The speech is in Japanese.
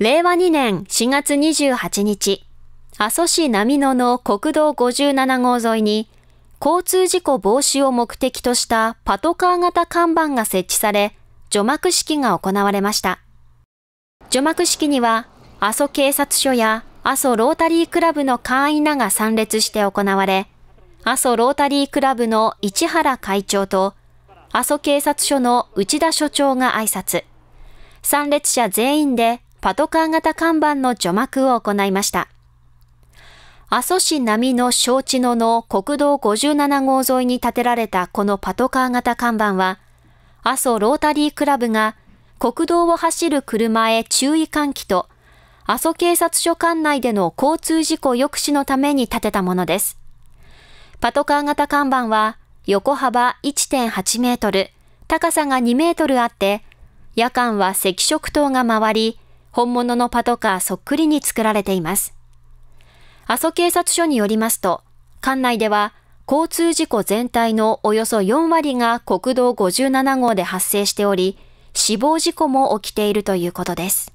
令和2年4月28日、阿蘇市並野の国道57号沿いに、交通事故防止を目的としたパトカー型看板が設置され、除幕式が行われました。除幕式には、阿蘇警察署や阿蘇ロータリークラブの会員らが参列して行われ、阿蘇ロータリークラブの市原会長と、阿蘇警察署の内田署長が挨拶。参列者全員でパトカー型看板の除幕を行いました。阿蘇市並の小知野の国道57号沿いに建てられたこのパトカー型看板は、阿蘇ロータリークラブが国道を走る車へ注意喚起と、阿蘇警察署管内での交通事故抑止のために建てたものです。パトカー型看板は横幅1.8メートル、高さが2メートルあって、夜間は赤色灯が回り、本物のパトカーそっくりに作られています。阿蘇警察署によりますと、管内では交通事故全体のおよそ4割が国道57号で発生しており、死亡事故も起きているということです。